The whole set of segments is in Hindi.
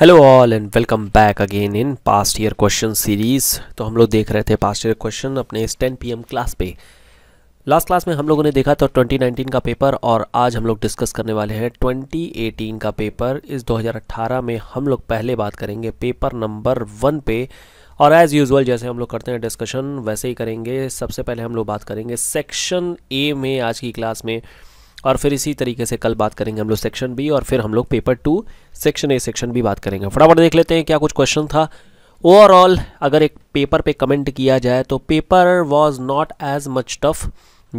Hello all and welcome back again in past year question series तो हम लोग देख रहे थे पास्ट ईयर क्वेश्चन अपने इस टेन पी क्लास पे लास्ट क्लास में हम लोगों ने देखा था 2019 का पेपर और आज हम लोग डिस्कस करने वाले हैं 2018 का पेपर इस 2018 में हम लोग पहले बात करेंगे पेपर नंबर वन पे और एज़ यूजल जैसे हम लोग करते हैं डिस्कशन वैसे ही करेंगे सबसे पहले हम लोग बात करेंगे सेक्शन ए में आज की क्लास में और फिर इसी तरीके से कल बात करेंगे हम लोग सेक्शन बी और फिर हम लोग paper two section A section B बात करेंगे फटाफट देख लेते हैं क्या कुछ क्वेश्चन था ओवरऑल अगर एक पेपर पे कमेंट किया जाए तो paper was not as much tough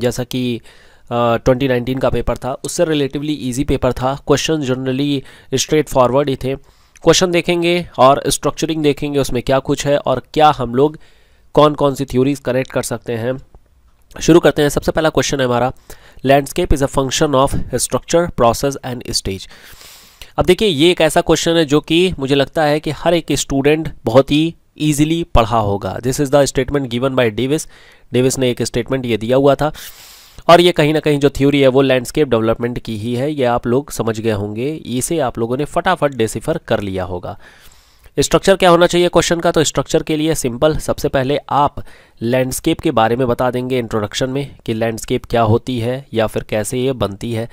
जैसा कि ट्वेंटी uh, का पेपर था उससे रिलेटिवली ईजी पेपर था क्वेश्चन जनरली स्ट्रेट फॉरवर्ड ही थे क्वेश्चन देखेंगे और स्ट्रक्चरिंग देखेंगे उसमें क्या कुछ है और क्या हम लोग कौन कौन सी थ्योरीज कनेक्ट कर सकते हैं शुरू करते हैं सबसे पहला क्वेश्चन है हमारा landscape is a function of structure process and stage अब देखिए ये एक ऐसा क्वेश्चन है जो कि मुझे लगता है कि हर एक स्टूडेंट बहुत ही ईजिली पढ़ा होगा this is the statement given by Davis Davis ने एक स्टेटमेंट ये दिया हुआ था और ये कहीं ना कहीं जो थ्योरी है वो लैंडस्केप डेवलपमेंट की ही है ये आप लोग समझ गए होंगे इसे आप लोगों ने फटाफट डेसीफर कर लिया होगा स्ट्रक्चर क्या होना चाहिए क्वेश्चन का तो स्ट्रक्चर के लिए सिंपल सबसे पहले आप लैंडस्केप के बारे में बता देंगे इंट्रोडक्शन में कि लैंडस्केप क्या होती है या फिर कैसे ये बनती है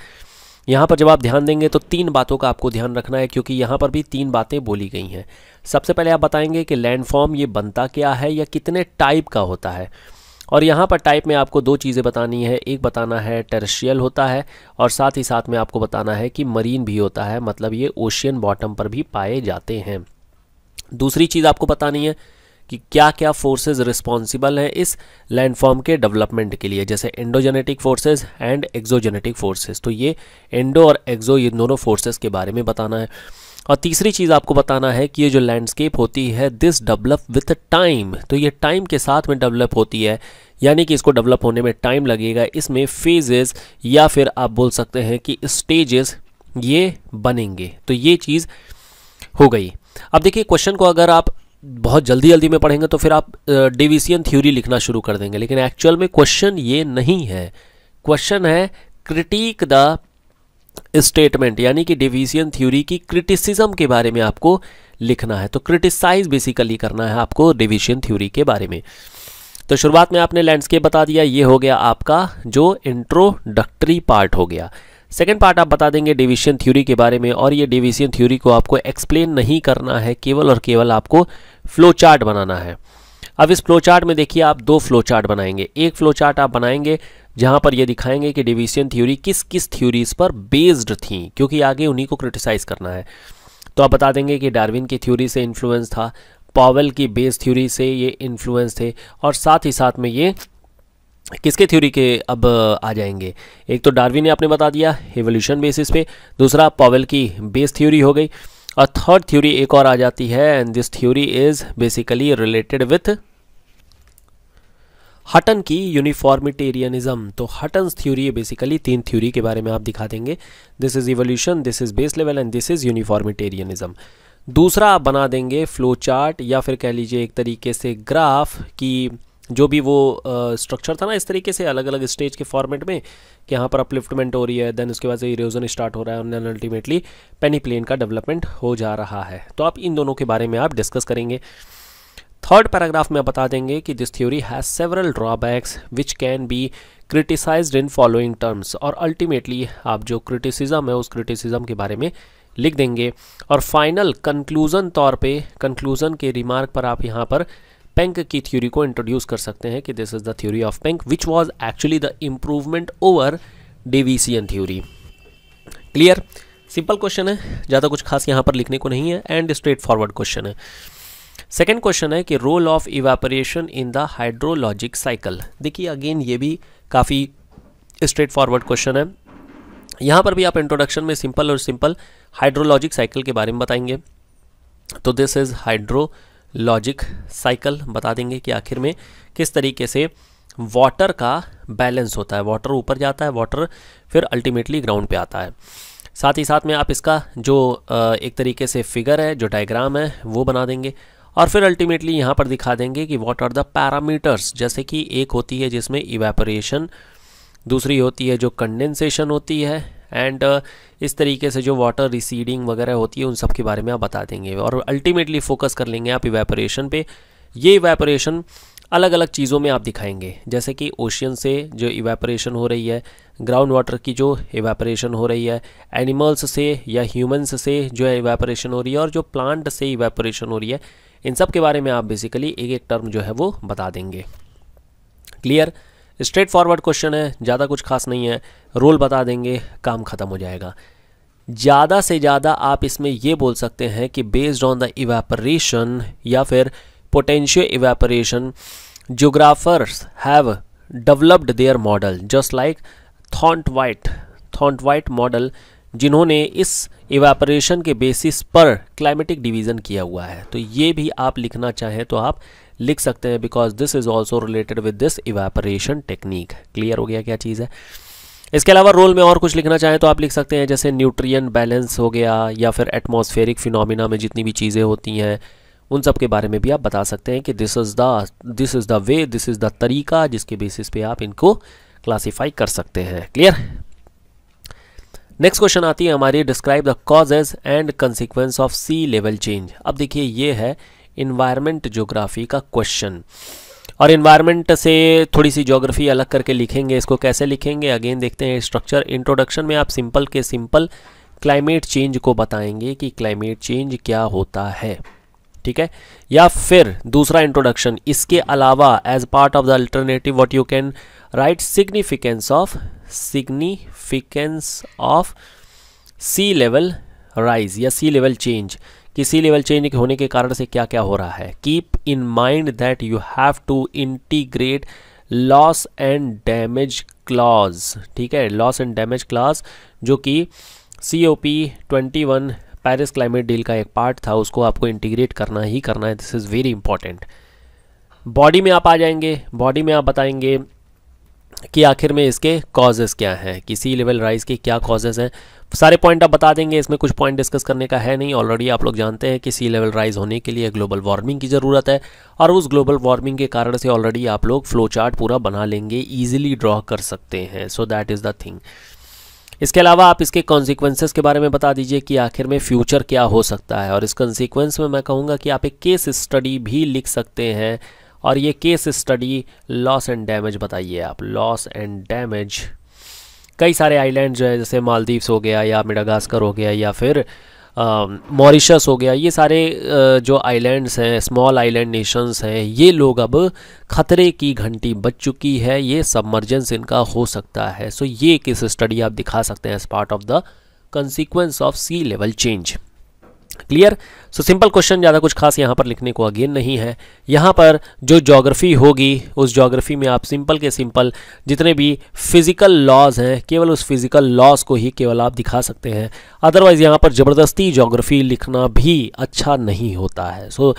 यहाँ पर जब आप ध्यान देंगे तो तीन बातों का आपको ध्यान रखना है क्योंकि यहाँ पर भी तीन बातें बोली गई हैं सबसे पहले आप बताएंगे कि लैंडफॉर्म ये बनता क्या है या कितने टाइप का होता है और यहाँ पर टाइप में आपको दो चीज़ें बतानी है एक बताना है टेरेशियल होता है और साथ ही साथ में आपको बताना है कि मरीन भी होता है मतलब ये ओशियन बॉटम पर भी पाए जाते हैं दूसरी चीज़ आपको बतानी है कि क्या क्या फोर्सेस रिस्पॉन्सिबल हैं इस लैंडफॉर्म के डेवलपमेंट के लिए जैसे endogenetic forces and exogenetic forces तो ये एंडो और एक्जो ये दोनों फोर्सेस के बारे में बताना है और तीसरी चीज़ आपको बताना है कि ये जो लैंडस्केप होती है दिस डेवलप विथ टाइम तो ये टाइम के साथ में डेवलप होती है यानी कि इसको डेवलप होने में टाइम लगेगा इसमें फेजेस या फिर आप बोल सकते हैं कि स्टेजेस ये बनेंगे तो ये चीज़ हो गई अब देखिए क्वेश्चन को अगर आप बहुत जल्दी जल्दी में पढ़ेंगे तो फिर आप डिविसियन थ्योरी लिखना शुरू कर देंगे लेकिन एक्चुअल में क्वेश्चन ये नहीं है क्वेश्चन है क्रिटिक द स्टेटमेंट यानी कि डिवीजन थ्योरी की क्रिटिसिज्म के बारे में आपको लिखना है तो क्रिटिसाइज बेसिकली करना है आपको डिवीजन थ्योरी के बारे में तो शुरुआत में आपने लैंडस्केप बता दिया ये हो गया आपका जो इंट्रोडक्टरी पार्ट हो गया सेकेंड पार्ट आप बता देंगे डिविशन थ्योरी के बारे में और ये डिविशन थ्योरी को आपको एक्सप्लेन नहीं करना है केवल और केवल आपको फ्लो चार्ट बनाना है अब इस फ्लो चार्ट में देखिए आप दो फ्लो चार्ट बनाएंगे एक फ्लो चार्ट आप बनाएंगे जहां पर ये दिखाएंगे कि डिविशन थ्योरी किस किस थ्योरीज पर बेस्ड थी क्योंकि आगे उन्हीं को क्रिटिसाइज करना है तो आप बता देंगे कि डार्विन की थ्योरी से इन्फ्लुएंस था पावल की बेस थ्योरी से ये इन्फ्लुएंस थे और साथ ही साथ में ये किसके थ्योरी के अब आ जाएंगे एक तो डार्विन ने आपने बता दिया एवोल्यूशन बेसिस पे दूसरा पॉवेल की बेस थ्योरी हो गई और थर्ड थ्योरी एक और आ जाती है and this theory is basically related with Hutton की यूनिफॉर्मिटेरियनिज्म तो हटन थ्योरी बेसिकली तीन थ्योरी के बारे में आप दिखा देंगे this is evolution this is base level and this is uniformitarianism दूसरा आप बना देंगे फ्लो चार्ट या फिर कह लीजिए एक तरीके से ग्राफ की जो भी वो स्ट्रक्चर था ना इस तरीके से अलग अलग स्टेज के फॉर्मेट में कि यहाँ पर अपलिफ्टमेंट हो रही है देन उसके बाद से इरोजन स्टार्ट हो रहा है और देन अल्टीमेटली पेनी प्लेन का डेवलपमेंट हो जा रहा है तो आप इन दोनों के बारे में आप डिस्कस करेंगे थर्ड पैराग्राफ में बता देंगे कि this theory has several drawbacks which can be criticise in following terms और अल्टीमेटली आप जो क्रिटिसिज्म है उस क्रिटिसिज्म के बारे में लिख देंगे और फाइनल कंक्लूज़न तौर पे कंक्लूज़न के रिमार्क पर आप यहाँ पर पेंक की थ्योरी को इंट्रोड्यूस कर सकते हैं कि this is the theory of Penck which was actually the improvement over Davisian theory clear simple question है ज़्यादा कुछ खास यहाँ पर लिखने को नहीं है एंड स्ट्रेट फॉरवर्ड क्वेश्चन है सेकेंड क्वेश्चन है कि role of evaporation in the hydrologic cycle देखिए अगेन ये भी काफ़ी स्ट्रेट फॉरवर्ड क्वेश्चन है यहाँ पर भी आप इंट्रोडक्शन में सिंपल और सिंपल हाइड्रोलॉजिक साइकिल के बारे में बताएंगे तो this is hydrologic cycle बता देंगे कि आखिर में किस तरीके से वाटर का बैलेंस होता है वाटर ऊपर जाता है वाटर फिर अल्टीमेटली ग्राउंड पे आता है साथ ही साथ में आप इसका जो एक तरीके से फिगर है जो डायग्राम है वो बना देंगे और फिर अल्टीमेटली यहाँ पर दिखा देंगे कि व्हाट आर द पैरामीटर्स जैसे कि एक होती है जिसमें इवेपोरेशन दूसरी होती है जो कंडेंसेशन होती है एंड uh, इस तरीके से जो वाटर रिसीडिंग वगैरह होती है उन सब के बारे में आप बता देंगे और अल्टीमेटली फोकस कर लेंगे आप इवेपोरेशन पे ये इवेपोरेशन अलग अलग चीज़ों में आप दिखाएंगे जैसे कि ओशियन से जो इवेपोरेशन हो रही है ग्राउंड वाटर की जो इवेपोरेशन हो रही है एनिमल्स से या ह्यूमन्स से जो है इवेपोरेशन हो रही है और जो प्लांट से इवेपोरेशन हो रही है इन सब के बारे में आप बेसिकली एक एक टर्म जो है वो बता देंगे क्लियर स्ट्रेट फॉरवर्ड क्वेश्चन है ज़्यादा कुछ खास नहीं है रोल बता देंगे काम ख़त्म हो जाएगा ज़्यादा से ज़्यादा आप इसमें ये बोल सकते हैं कि बेस्ड ऑन द इवेपरेशन या फिर potential evaporation geographers have developed their model just like Thornthwaite Thornthwaite model जिन्होंने इस इवेपरेशन के बेसिस पर क्लाइमेटिक डिवीज़न किया हुआ है तो ये भी आप लिखना चाहें तो आप लिख सकते हैं because this is also related with this evaporation technique clear हो गया क्या चीज़ है इसके अलावा रोल में और कुछ लिखना चाहें तो आप लिख सकते हैं जैसे न्यूट्रिएंट बैलेंस हो गया या फिर एटमॉस्फेरिक फिनोमिना में जितनी भी चीज़ें होती हैं उन सब के बारे में भी आप बता सकते हैं कि this is the this is the way this is the तरीका जिसके बेसिस पे आप इनको क्लासीफाई कर सकते हैं क्लियर नेक्स्ट क्वेश्चन आती है हमारी describe the causes and consequence of sea level change अब देखिए ये है इन्वायरमेंट जोग्राफ़ी का क्वेश्चन और इन्वायरमेंट से थोड़ी सी जोग्राफ़ी अलग करके लिखेंगे इसको कैसे लिखेंगे अगेन देखते हैं स्ट्रक्चर इंट्रोडक्शन में आप सिंपल के सिंपल क्लाइमेट चेंज को बताएंगे कि क्लाइमेट चेंज क्या होता है ठीक है या फिर दूसरा इंट्रोडक्शन इसके अलावा as part of the alternative what you can write significance of significance of sea level rise या सी लेवल चेंज कि सी लेवल चेंज होने के कारण से क्या क्या हो रहा है keep in mind that you have to integrate loss and damage clause ठीक है लॉस एंड डैमेज क्लॉज जो कि C O P twenty one Paris climate deal का एक पार्ट था उसको आपको इंटीग्रेट करना ही करना है this is very important body में आप आ जाएंगे बॉडी में आप बताएंगे कि आखिर में इसके कॉजेज़ क्या हैं कि सी लेवल राइज के क्या कॉजेज़ हैं सारे पॉइंट आप बता देंगे इसमें कुछ पॉइंट डिस्कस करने का है नहीं ऑलरेडी आप लोग जानते हैं कि सी लेवल राइज होने के लिए ग्लोबल वार्मिंग की ज़रूरत है और उस ग्लोबल वार्मिंग के कारण से ऑलरेडी आप लोग फ्लो चार्ट पूरा बना लेंगे ईजिली ड्रॉ कर सकते हैं so that is the thing इसके अलावा आप इसके कॉन्सिक्वेंसेस के बारे में बता दीजिए कि आखिर में फ्यूचर क्या हो सकता है और इस कॉन्सिक्वेंस में मैं कहूँगा कि आप एक केस स्टडी भी लिख सकते हैं और ये case study loss and damage बताइए आप लॉस एंड डैमेज कई सारे आइलैंड जो है जैसे मालदीव्स हो गया या मेडागास्कर हो गया या फिर मॉरिशस हो गया ये सारे जो आइलैंड्स हैं स्मॉल आइलैंड नेशंस हैं ये लोग अब ख़तरे की घंटी बच चुकी है ये सबमर्जेंस इनका हो सकता है सो ये किस स्टडी आप दिखा सकते हैं as part of the consequence of sea level change clear so simple question ज़्यादा कुछ खास यहाँ पर लिखने को अगेन नहीं है यहाँ पर जो जोग्राफ़ी होगी उस जोग्राफ़ी में आप सिंपल के सिंपल जितने भी फिज़िकल लॉज हैं केवल उस फिज़िकल लॉज को ही केवल आप दिखा सकते हैं अदरवाइज़ यहाँ पर ज़बरदस्ती जोग्राफ़ी लिखना भी अच्छा नहीं होता है सो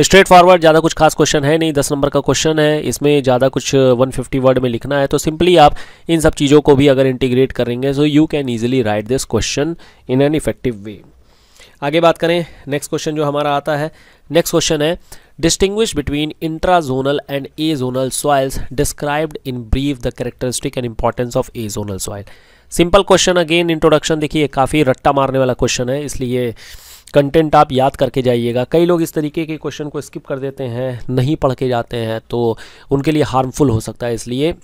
स्ट्रेट फॉरवर्ड ज़्यादा कुछ खास क्वेश्चन है नहीं दस नंबर का क्वेश्चन है इसमें ज़्यादा कुछ 150 वर्ड में लिखना है तो सिंपली आप इन सब चीज़ों को भी अगर इंटीग्रेट करेंगे so you can easily write this question in an effective way आगे बात करें नेक्स्ट क्वेश्चन जो हमारा आता है नेक्स्ट क्वेश्चन है distinguish between intrazonal and azonal soils described in brief the characteristic and importance of azonal soil simple question again introduction देखिए काफ़ी रट्टा मारने वाला क्वेश्चन है इसलिए कंटेंट आप याद करके जाइएगा कई लोग इस तरीके के क्वेश्चन को स्किप कर देते हैं नहीं पढ़ के जाते हैं तो उनके लिए हार्मफुल हो सकता है इसलिए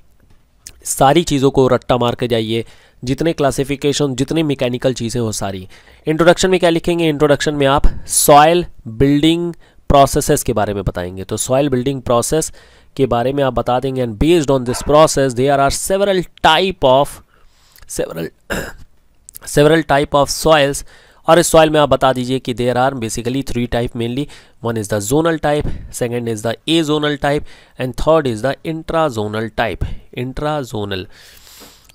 सारी चीज़ों को रट्टा मार के जाइए जितने क्लासिफिकेशन जितनी मैकेनिकल चीज़ें हो सारी इंट्रोडक्शन में क्या लिखेंगे इंट्रोडक्शन में आप सॉयल बिल्डिंग प्रोसेसेस के बारे में बताएंगे तो सॉयल बिल्डिंग प्रोसेस के बारे में आप बता देंगे and based on this process they are several type of several several type of soils और इस सॉइल में आप बता दीजिए कि there are basically three type mainly one is the zonal type second is the azonal type and third is the intrazonal type intrazonal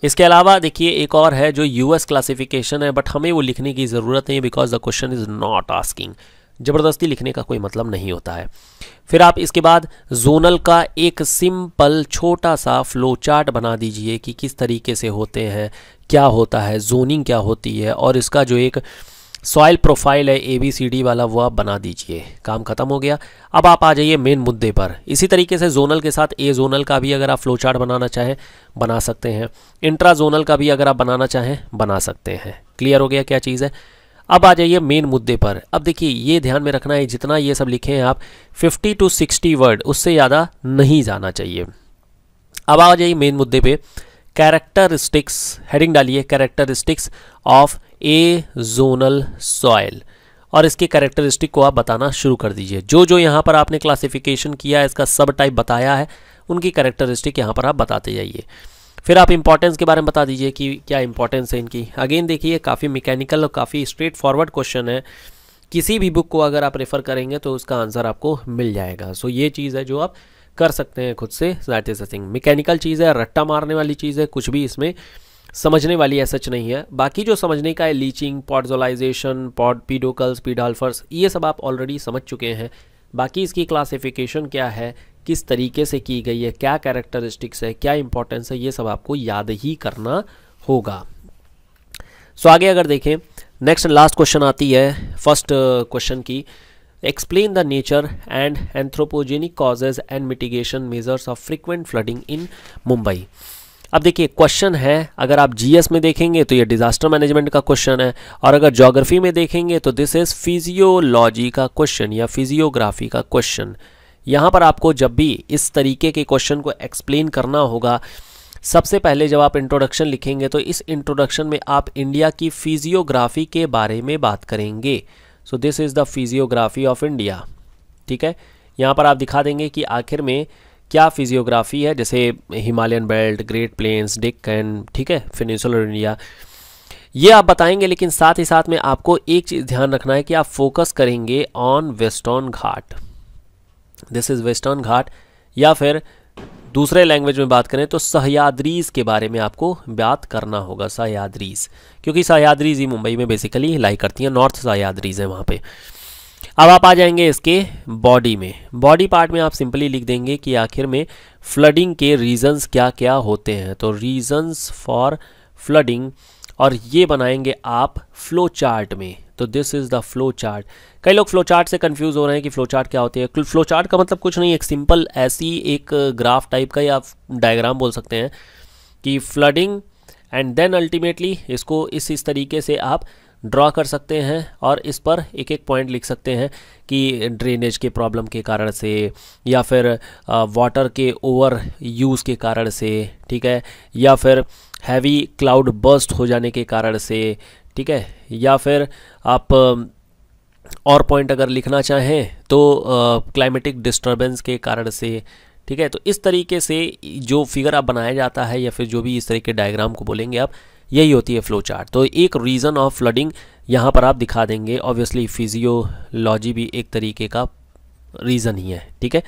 इसके अलावा देखिए एक और है जो यूएस क्लासिफिकेशन है बट हमें वो लिखने की ज़रूरत नहीं because the question is not asking ज़बरदस्ती लिखने का कोई मतलब नहीं होता है फिर आप इसके बाद जोनल का एक सिंपल छोटा सा फ्लो चार्ट बना दीजिए कि किस तरीके से होते हैं क्या होता है जोनिंग क्या होती है और इसका जो एक सॉयल प्रोफाइल है ए बी सी डी वाला वो आप बना दीजिए काम खत्म हो गया अब आप आ जाइए मेन मुद्दे पर इसी तरीके से जोनल के साथ ए जोनल का भी अगर आप फ्लो चार्ट बनाना चाहें बना सकते हैं इंट्रा जोनल का भी अगर आप बनाना चाहें बना सकते हैं क्लियर हो गया क्या चीज़ है अब आ जाइए मेन मुद्दे पर अब देखिए ये ध्यान में रखना है जितना ये सब लिखे हैं आप 50 टू 60 वर्ड उससे ज़्यादा नहीं जाना चाहिए अब आ जाइए मेन मुद्दे पे कैरेक्टरिस्टिक्स हेडिंग डालिए characteristics of azonal soil और इसके कैरेक्टरिस्टिक को आप बताना शुरू कर दीजिए जो जो यहाँ पर आपने क्लासिफिकेशन किया है इसका सब टाइप बताया है उनकी कैरेक्टरिस्टिक यहाँ पर आप बताते जाइए फिर आप इंपॉर्टेंस के बारे में बता दीजिए कि क्या इंपॉर्टेंस है इनकी अगेन देखिए काफ़ी मैकेनिकल और काफ़ी स्ट्रेट फॉरवर्ड क्वेश्चन है किसी भी बुक को अगर आप रेफ़र करेंगे तो उसका आंसर आपको मिल जाएगा सो so, ये चीज़ है जो आप कर सकते हैं खुद से that is a thing mechanical चीज़ है रट्टा मारने वाली चीज़ है कुछ भी इसमें समझने वाली है सच नहीं है बाकी जो समझने का है लीचिंग पॉडजोलाइजेशन पॉड पीडोकल्स पीडाल्फर्स ये सब आप ऑलरेडी समझ चुके हैं बाकी इसकी क्लासिफिकेशन क्या है किस तरीके से की गई है क्या कैरेक्टरिस्टिक्स है क्या इंपॉर्टेंस है ये सब आपको याद ही करना होगा सो so, आगे अगर देखें नेक्स्ट लास्ट क्वेश्चन आती है फर्स्ट क्वेश्चन uh, की explain the nature and anthropogenic causes and mitigation measures of frequent flooding in Mumbai. अब देखिए क्वेश्चन है अगर आप जीएस में देखेंगे तो ये डिजास्टर मैनेजमेंट का क्वेश्चन है और अगर जोग्राफी में देखेंगे तो दिस इज फिजियोलॉजी का क्वेश्चन या फिजियोग्राफी का क्वेश्चन यहाँ पर आपको जब भी इस तरीके के क्वेश्चन को एक्सप्लेन करना होगा सबसे पहले जब आप इंट्रोडक्शन लिखेंगे तो इस इंट्रोडक्शन में आप इंडिया की फिजियोग्राफी के बारे में बात करेंगे so this is the physiography of India ठीक है यहाँ पर आप दिखा देंगे कि आखिर में क्या फिजियोग्राफी है जैसे Himalayan belt great plains Deccan ठीक है फिनिसुलर इंडिया ये आप बताएंगे लेकिन साथ ही साथ में आपको एक चीज़ ध्यान रखना है कि आप फोकस करेंगे on western Ghat this is western Ghat या फिर दूसरे लैंग्वेज में बात करें तो सहयाद्रीज के बारे में आपको बात करना होगा सहयाद्रीज क्योंकि सहयाद्रीज ही मुंबई में बेसिकली लाई करती हैं नॉर्थ सहयाद्रीज है वहाँ पे अब आप आ जाएंगे इसके बॉडी में बॉडी पार्ट में आप सिंपली लिख देंगे कि आखिर में फ्लडिंग के रीज़न्स क्या क्या होते हैं तो रीज़न्स फॉर फ्लडिंग और ये बनाएंगे आप फ्लो चार्ट में तो this is the flow chart कई लोग फ्लो चार्ट से कंफ्यूज हो रहे हैं कि फ्लो चार्ट क्या होती है फ्लो चार्ट का मतलब कुछ नहीं एक सिंपल ऐसी एक ग्राफ टाइप का या डायग्राम बोल सकते हैं कि फ्लडिंग एंड देन अल्टीमेटली इसको इस इस तरीके से आप ड्रॉ कर सकते हैं और इस पर एक एक पॉइंट लिख सकते हैं कि ड्रेनेज के प्रॉब्लम के कारण से या फिर वाटर uh, के ओवर यूज़ के कारण से ठीक है या फिर हैवी क्लाउड बर्स्ट हो जाने के कारण से ठीक है या फिर आप और पॉइंट अगर लिखना चाहें तो क्लाइमेटिक डिस्टरबेंस के कारण से ठीक है तो इस तरीके से जो फिगर आप बनाया जाता है या फिर जो भी इस तरीके के डायग्राम को बोलेंगे आप यही होती है फ्लो चार्ट तो एक रीज़न ऑफ फ्लडिंग यहाँ पर आप दिखा देंगे ऑब्वियसली फिजियोलॉजी भी एक तरीके का रीज़न ही है ठीक है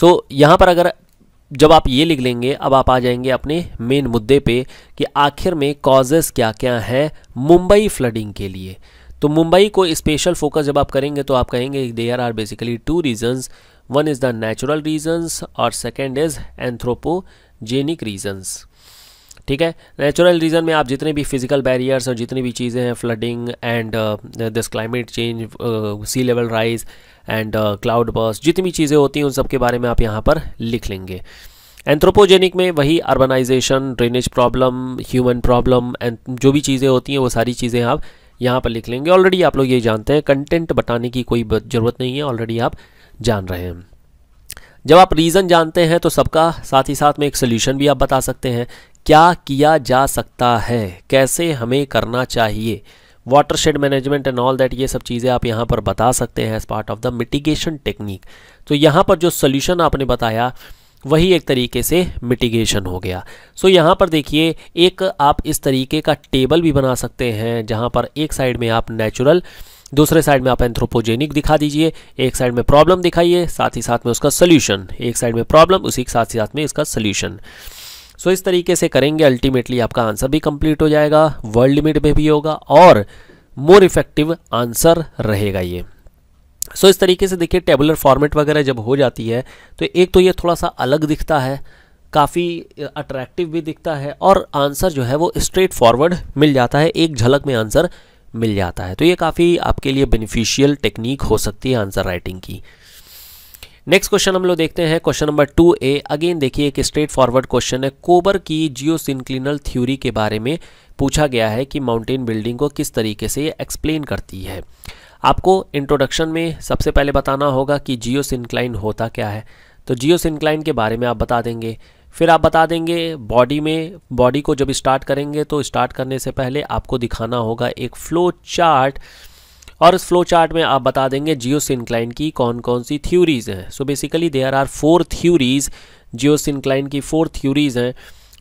सो so, यहाँ पर अगर जब आप ये लिख लेंगे अब आप आ जाएंगे अपने मेन मुद्दे पे कि आखिर में कॉजेस क्या क्या हैं मुंबई फ्लडिंग के लिए तो मुंबई को स्पेशल फोकस जब आप करेंगे तो आप कहेंगे there are basically two reasons one is the natural reasons और सेकेंड इज़ एंथ्रोपोजेनिक रीजंस ठीक है नेचुरल रीज़न में आप जितने भी फिजिकल बैरियर्स और जितनी भी चीज़ें हैं flooding and this climate change sea level rise and cloud burst जितनी भी चीज़ें होती हैं उन सब के बारे में आप यहाँ पर लिख लेंगे एंथ्रोपोजेनिक में वही urbanisation drainage problem human problem and जो भी चीज़ें होती हैं वो सारी चीज़ें आप यहाँ पर लिख लेंगे ऑलरेडी आप लोग ये जानते हैं कंटेंट बताने की कोई ज़रूरत नहीं है ऑलरेडी आप जान रहे हैं जब आप रीज़न जानते हैं तो सबका साथ ही साथ में एक सोल्यूशन भी आप बता सकते हैं क्या किया जा सकता है कैसे हमें करना चाहिए watershed management and all that ये सब चीज़ें आप यहाँ पर बता सकते हैं as part of the mitigation technique तो यहाँ पर जो सोल्यूशन आपने बताया वही एक तरीके से मिटिगेशन हो गया सो so, यहाँ पर देखिए एक आप इस तरीके का टेबल भी बना सकते हैं जहाँ पर एक साइड में आप नेचुरल दूसरे साइड में आप एंथ्रोपोजेनिक दिखा दीजिए एक साइड में प्रॉब्लम दिखाइए साथ ही साथ में उसका सोल्यूशन एक साइड में प्रॉब्लम उसी के साथ ही साथ में इसका सोल्यूशन सो इस तरीके से करेंगे अल्टीमेटली आपका आंसर भी कंप्लीट हो जाएगा वर्ल्ड लिमिट में भी होगा और मोर इफेक्टिव आंसर रहेगा ये सो इस तरीके से देखिए टेबुलर फॉर्मेट वगैरह जब हो जाती है तो एक तो ये थोड़ा सा अलग दिखता है काफ़ी अट्रैक्टिव भी दिखता है और आंसर जो है वो स्ट्रेट फॉरवर्ड मिल जाता है एक झलक में आंसर मिल जाता है तो ये काफ़ी आपके लिए बेनिफिशियल टेक्निक हो सकती है आंसर राइटिंग की नेक्स्ट क्वेश्चन हम लोग देखते हैं question number two A again देखिए एक स्ट्रेट फॉरवर्ड क्वेश्चन है कोबर की जियो सिंक्लिनल थ्योरी के बारे में पूछा गया है कि माउंटेन बिल्डिंग को किस तरीके से ये एक्सप्लेन करती है आपको इंट्रोडक्शन में सबसे पहले बताना होगा कि जियो सिंक्लाइन होता क्या है तो जियो सिंक्लाइन के बारे में आप बता देंगे फिर आप बता देंगे बॉडी में बॉडी को जब स्टार्ट करेंगे तो स्टार्ट करने से पहले आपको दिखाना होगा एक फ्लो चार्ट और इस फ्लो चार्ट में आप बता देंगे जियो सिंक्लाइन की कौन कौन सी थ्योरीज हैं so basically there are four theories geosyncline की फोर थ्योरीज हैं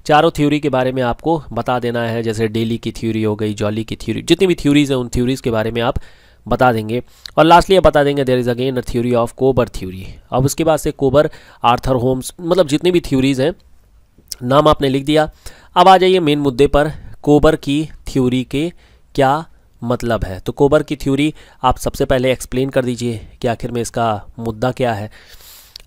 चारों थ्योरी के बारे में आपको बता देना है जैसे डेली की थ्योरी हो गई जॉली की थ्योरी जितनी भी थ्योरीज हैं उन थ्योरीज के बारे में आप बता देंगे और लास्टली आप बता देंगे there is again a theory of Kober theory अब उसके बाद से कोबर आर्थर होम्स मतलब जितनी भी थ्योरीज हैं नाम आपने लिख दिया अब आ जाइए मेन मुद्दे पर कोबर की थ्योरी के क्या मतलब है तो कोबर की थ्योरी आप सबसे पहले एक्सप्लेन कर दीजिए कि आखिर में इसका मुद्दा क्या है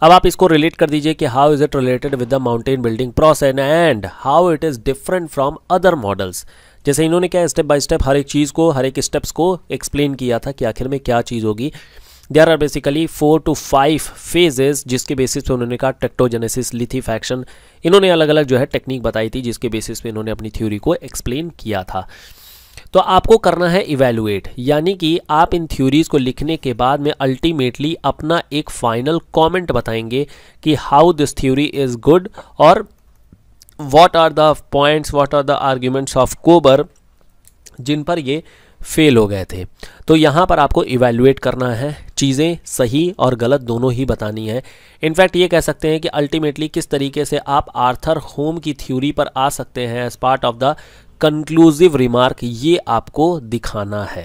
अब आप इसको रिलेट कर दीजिए कि how is it related with the mountain building process and how it is different from other models जैसे इन्होंने क्या स्टेप बाय स्टेप हर एक चीज़ को हर एक स्टेप्स को एक्सप्लेन किया था कि आखिर में क्या चीज़ होगी there are basically four two five phases जिसके बेसिस पे उन्होंने कहा टेक्टोजेनेसिस लिथिफैक्शन इन्होंने अलग अलग जो है टेक्निक बताई थी जिसके बेसिस पे इन्होंने अपनी थ्योरी को एक्सप्लेन किया था तो आपको करना है इवेलुएट यानी कि आप इन थ्योरीज़ को लिखने के बाद में अल्टीमेटली अपना एक फाइनल कमेंट बताएंगे कि how this theory is good और what are the points what are the arguments of Kober जिन पर ये फेल हो गए थे तो यहाँ पर आपको इवेलुएट करना है चीज़ें सही और गलत दोनों ही बतानी है इनफैक्ट ये कह सकते हैं कि अल्टीमेटली किस तरीके से आप आर्थर होम की थ्योरी पर आ सकते हैं as part of the conclusive remark ये आपको दिखाना है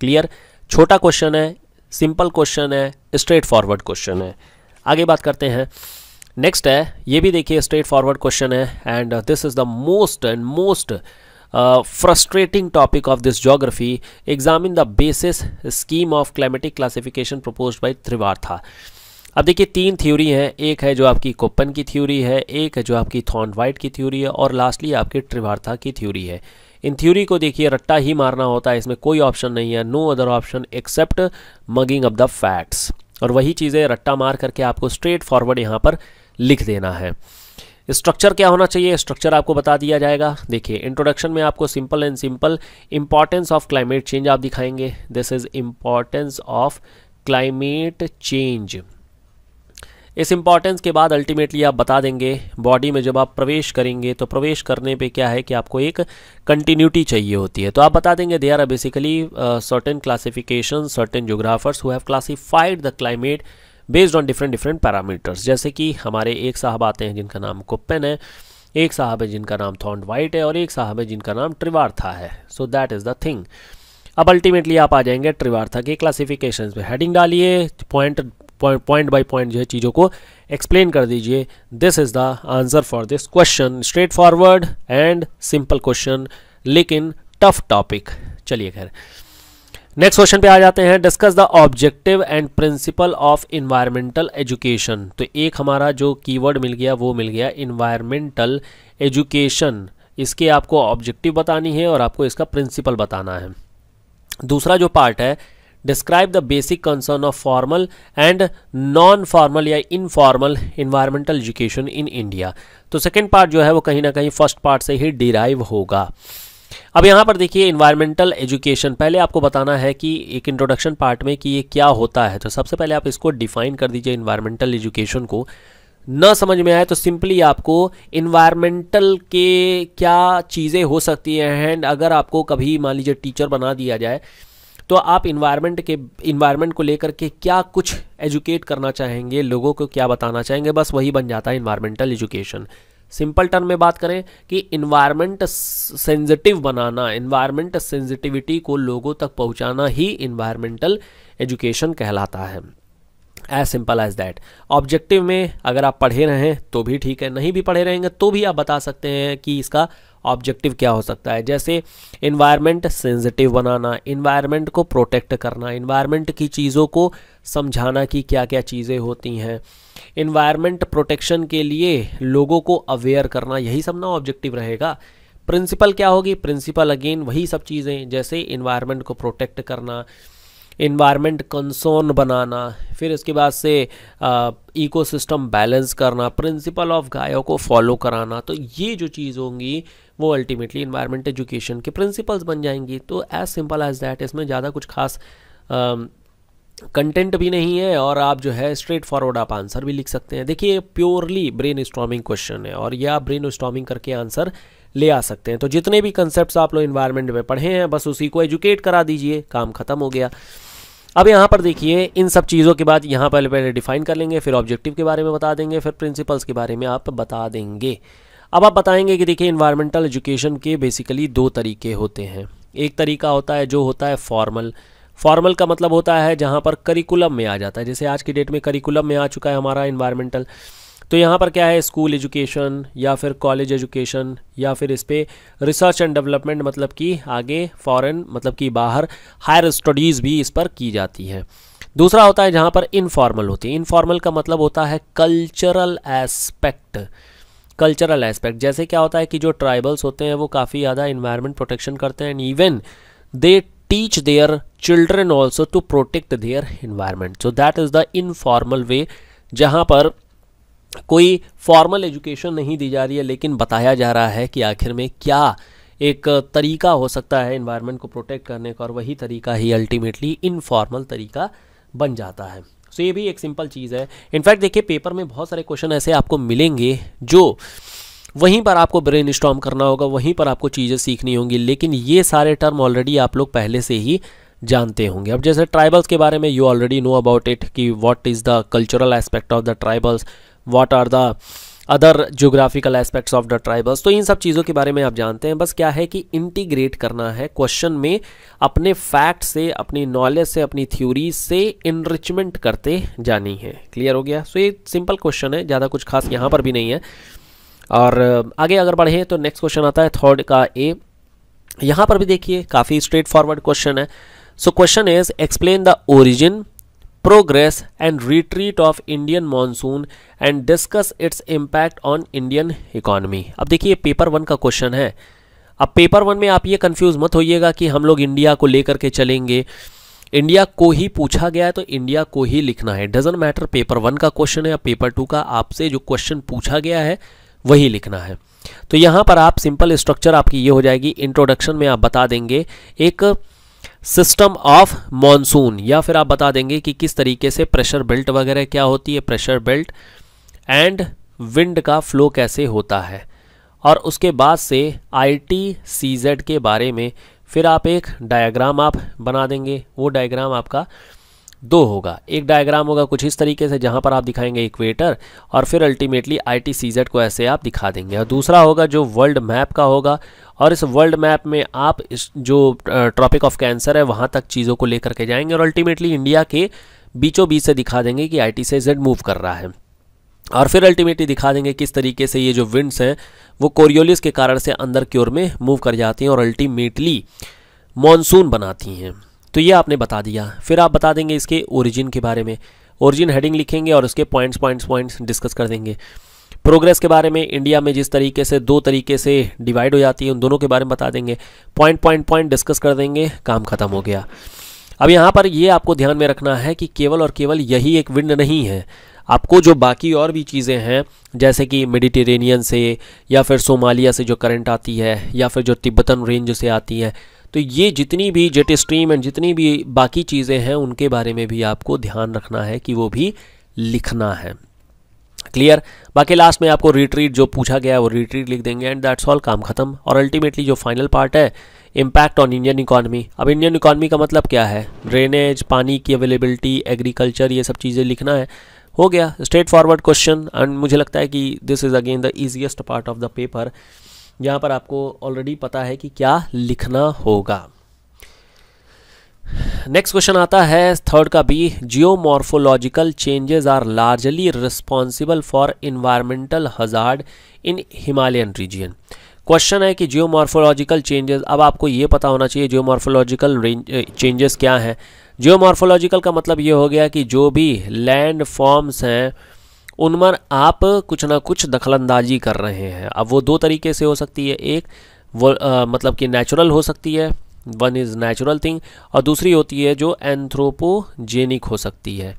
क्लियर छोटा क्वेश्चन है सिंपल क्वेश्चन है स्ट्रेट फॉरवर्ड क्वेश्चन है आगे बात करते हैं नेक्स्ट है ये भी देखिए स्ट्रेट फॉरवर्ड क्वेश्चन है and this is the most and most frustrating topic of this geography exam in the basis scheme of climatic classification classification by Trewartha था अब देखिए तीन थ्योरी हैं एक है जो आपकी कोपन की थ्योरी है एक है जो आपकी थॉन वाइट की थ्योरी है और लास्टली आपकी ट्रिवार्था की थ्योरी है इन थ्योरी को देखिए रट्टा ही मारना होता है इसमें कोई ऑप्शन नहीं है no other option except mugging up the facts और वही चीज़ें रट्टा मार करके आपको स्ट्रेट फॉरवर्ड यहाँ पर लिख देना है स्ट्रक्चर क्या होना चाहिए स्ट्रक्चर आपको बता दिया जाएगा देखिए इंट्रोडक्शन में आपको simple and simple importance of climate change आप दिखाएंगे this is importance of climate change इस इम्पॉर्टेंस के बाद अल्टीमेटली आप बता देंगे बॉडी में जब आप प्रवेश करेंगे तो प्रवेश करने पे क्या है कि आपको एक कंटिन्यूटी चाहिए होती है तो आप बता देंगे they are are basically certain classification certain geographers who have classified the climate based on different different parameters जैसे कि हमारे एक साहब आते हैं जिनका नाम कुप्पन है एक साहब है जिनका नाम थॉन्ड वाइट है और एक साहब है जिनका नाम ट्रिवार्था है so that is the thing अब अल्टीमेटली आप आ जाएंगे ट्रिवार्था के क्लासिफिकेशन पे हेडिंग डालिए पॉइंट पॉइंट बाई पॉइंट जो है चीज़ों को एक्सप्लेन कर दीजिए this is the answer for this question straight forward and simple question लेकिन टफ टॉपिक चलिए खैर नेक्स्ट क्वेश्चन पे आ जाते हैं discuss the objective and principle of environmental education तो एक हमारा जो कीवर्ड मिल गया वो मिल गया इन्वायरमेंटल एजुकेशन इसके आपको ऑब्जेक्टिव बतानी है और आपको इसका प्रिंसिपल बताना है दूसरा जो पार्ट है describe the basic concern of formal and non formal या informal environmental education in India तो सेकेंड पार्ट जो है वो कहीं ना कहीं फर्स्ट पार्ट से ही डिराइव होगा अब यहाँ पर देखिए इन्वायरमेंटल एजुकेशन पहले आपको बताना है कि एक इंट्रोडक्शन पार्ट में कि ये क्या होता है तो सबसे पहले आप इसको डिफाइन कर दीजिए इन्वायरमेंटल एजुकेशन को न समझ में आए तो सिंपली आपको इन्वायरमेंटल के क्या चीज़ें हो सकती हैं एंड अगर आपको कभी मान लीजिए टीचर बना दिया जाए तो आप इन्वायरमेंट के इन्वायरमेंट को लेकर के क्या कुछ एजुकेट करना चाहेंगे लोगों को क्या बताना चाहेंगे बस वही बन जाता है इन्वायरमेंटल एजुकेशन सिंपल टर्म में बात करें कि इन्वायरमेंट सेंसिटिव बनाना इन्वायरमेंट सेंसिटिविटी को लोगों तक पहुंचाना ही इन्वायरमेंटल एजुकेशन कहलाता है as simple as that objective में अगर आप पढ़े रहें तो भी ठीक है नहीं भी पढ़े रहेंगे तो भी आप बता सकते हैं कि इसका ऑब्जेक्टिव क्या हो सकता है जैसे इन्वायरमेंट सेंसिटिव बनाना इन्वायरमेंट को प्रोटेक्ट करना इन्वायरमेंट की चीज़ों को समझाना कि क्या क्या चीज़ें होती हैं इन्वायरमेंट प्रोटेक्शन के लिए लोगों को अवेयर करना यही सब ना ऑब्जेक्टिव रहेगा प्रिंसिपल क्या होगी प्रिंसिपल अगेन वही सब चीज़ें जैसे इन्वायरमेंट को प्रोटेक्ट करना इन्वायरमेंट कंसर्न बनाना फिर इसके बाद से इकोसिस्टम बैलेंस करना प्रिंसिपल ऑफ गायों को फॉलो कराना तो ये जो चीज़ होंगी वो अल्टीमेटली इन्वायरमेंट एजुकेशन के प्रिंसिपल्स बन जाएंगी तो एज सिंपल एज दैट इसमें ज़्यादा कुछ खास कंटेंट भी नहीं है और आप जो है स्ट्रेट फॉरवर्ड आप आंसर भी लिख सकते हैं देखिए प्योरली ब्रेन स्ट्रॉमिंग क्वेश्चन है और यह आप ब्रेन स्ट्रॉमिंग करके आंसर ले आ सकते हैं तो जितने भी कंसेप्ट आप लोग इन्वायरमेंट में पढ़े हैं बस उसी को एजुकेट करा दीजिए काम खत्म हो गया अब यहाँ पर देखिए इन सब चीज़ों के बाद यहाँ पहले पहले डिफाइन कर लेंगे फिर ऑब्जेक्टिव के बारे में बता देंगे फिर प्रिंसिपल्स के बारे में आप बता देंगे अब आप बताएंगे कि देखिए इन्वायरमेंटल एजुकेशन के बेसिकली दो तरीके होते हैं एक तरीका होता है जो होता है फॉर्मल फॉर्मल का मतलब होता है जहाँ पर करिकुलम में आ जाता है जैसे आज की डेट में करिकुलम में आ चुका है हमारा इन्वायरमेंटल तो यहाँ पर क्या है स्कूल एजुकेशन या फिर कॉलेज एजुकेशन या फिर इस पर रिसर्च एंड डेवलपमेंट मतलब कि आगे फॉरेन मतलब कि बाहर हायर स्टडीज़ भी इस पर की जाती है दूसरा होता है जहाँ पर इनफॉर्मल होती है इनफॉर्मल का मतलब होता है कल्चरल एस्पेक्ट कल्चरल एस्पेक्ट जैसे क्या होता है कि जो ट्राइबल्स होते हैं वो काफ़ी ज़्यादा इन्वायरमेंट प्रोटेक्शन करते हैं and even they teach their children also to protect their environment so that is the informal way जहाँ पर कोई फॉर्मल एजुकेशन नहीं दी जा रही है लेकिन बताया जा रहा है कि आखिर में क्या एक तरीका हो सकता है इन्वायरमेंट को प्रोटेक्ट करने का और वही तरीका ही अल्टीमेटली इनफॉर्मल तरीका बन जाता है सो so, ये भी एक सिंपल चीज़ है इनफैक्ट देखिए पेपर में बहुत सारे क्वेश्चन ऐसे आपको मिलेंगे जो वहीं पर आपको ब्रेन स्ट्रॉम करना होगा वहीं पर आपको चीज़ें सीखनी होंगी लेकिन ये सारे टर्म ऑलरेडी आप लोग पहले से ही जानते होंगे अब जैसे ट्राइबल्स के बारे में you already know about it कि what is the cultural aspect of the tribals what are the other geographical aspects of the tribals तो इन सब चीज़ों के बारे में आप जानते हैं बस क्या है कि इंटीग्रेट करना है क्वेश्चन में अपने फैक्ट से अपनी नॉलेज से अपनी थ्योरी से इनरिचमेंट करते जानी है क्लियर हो गया सो so, ये सिंपल क्वेश्चन है ज़्यादा कुछ खास यहाँ पर भी नहीं है और आगे अगर बढ़ें तो नेक्स्ट क्वेश्चन आता है थर्ड का ए यहाँ पर भी देखिए काफ़ी स्ट्रेट फॉरवर्ड क्वेश्चन है so question is explain the origin progress and retreat of Indian monsoon and discuss its impact on Indian economy. अब देखिए पेपर वन का क्वेश्चन है अब पेपर वन में आप ये कन्फ्यूज मत होइएगा कि हम लोग इंडिया को लेकर के चलेंगे इंडिया को ही पूछा गया है तो इंडिया को ही लिखना है डजेंट मैटर पेपर वन का क्वेश्चन है या पेपर टू का आपसे जो क्वेश्चन पूछा गया है वही लिखना है तो यहाँ पर आप सिंपल स्ट्रक्चर आपकी ये हो जाएगी इंट्रोडक्शन में आप बता देंगे एक सिस्टम ऑफ मॉनसून या फिर आप बता देंगे कि किस तरीके से प्रेशर बेल्ट वगैरह क्या होती है प्रेशर बेल्ट एंड विंड का फ्लो कैसे होता है और उसके बाद से आई टी के बारे में फिर आप एक डायग्राम आप बना देंगे वो डायग्राम आपका दो होगा एक डायग्राम होगा कुछ इस तरीके से जहाँ पर आप दिखाएंगे इक्वेटर और फिर अल्टीमेटली आई टी को ऐसे आप दिखा देंगे और दूसरा होगा जो वर्ल्ड मैप का होगा और इस वर्ल्ड मैप में आप इस जो ट्रॉपिक ऑफ कैंसर है वहाँ तक चीज़ों को लेकर के जाएंगे और अल्टीमेटली इंडिया के बीचों बीच से दिखा देंगे कि आई टी जेड मूव कर रहा है और फिर अल्टीमेटली दिखा देंगे किस तरीके से ये जो विंड्स हैं वो कोरियोलिस के कारण से अंदर की ओर में मूव कर जाती हैं और अल्टीमेटली मानसून बनाती हैं तो ये आपने बता दिया फिर आप बता देंगे इसके ओरिजिन के बारे में ओरिजिन हेडिंग लिखेंगे और उसके पॉइंट्स पॉइंट्स पॉइंट्स डिस्कस कर देंगे प्रोग्रेस के बारे में इंडिया में जिस तरीके से दो तरीके से डिवाइड हो जाती है उन दोनों के बारे में बता देंगे पॉइंट पॉइंट पॉइंट डिस्कस कर देंगे काम खत्म हो गया अब यहाँ पर ये आपको ध्यान में रखना है कि केवल और केवल यही एक विंड नहीं है आपको जो बाकी और भी चीज़ें हैं जैसे कि मेडिटेरेनियन से या फिर सोमालिया से जो करंट आती है या फिर जो तिब्बतन रेंज से आती है तो ये जितनी भी जेट स्ट्रीम एंड जितनी भी बाकी चीज़ें हैं उनके बारे में भी आपको ध्यान रखना है कि वो भी लिखना है क्लियर बाकी लास्ट में आपको रिट्रीट जो पूछा गया है वो रिट्रीट लिख देंगे एंड दैट्स ऑल काम खत्म और अल्टीमेटली जो फाइनल पार्ट है इम्पैक्ट ऑन इंडियन इकॉनमी अब इंडियन इकॉनमी का मतलब क्या है ड्रेनेज पानी की अवेलेबिलिटी एग्रीकल्चर ये सब चीज़ें लिखना है हो गया स्ट्रेट फॉरवर्ड क्वेश्चन एंड मुझे लगता है कि this is again the easiest part of the paper यहाँ पर आपको ऑलरेडी पता है कि क्या लिखना होगा नेक्स्ट क्वेश्चन आता है थर्ड का B geomorphological changes are largely responsible for environmental hazard in Himalayan region question है कि जियोमॉर्फोलॉजिकल चेंजेस अब आपको ये पता होना चाहिए जियोमॉर्फोलॉजिकल चेंजेस क्या हैं जियोमॉर्फोलॉजिकल का मतलब ये हो गया कि जो भी लैंड फॉर्म्स हैं उनमें आप कुछ ना कुछ दखलंदाजी कर रहे हैं अब वो दो तरीके से हो सकती है एक वो आ, मतलब कि नेचुरल हो सकती है वन इज़ नेचुरल थिंग और दूसरी होती है जो एंथ्रोपोजेनिक हो सकती है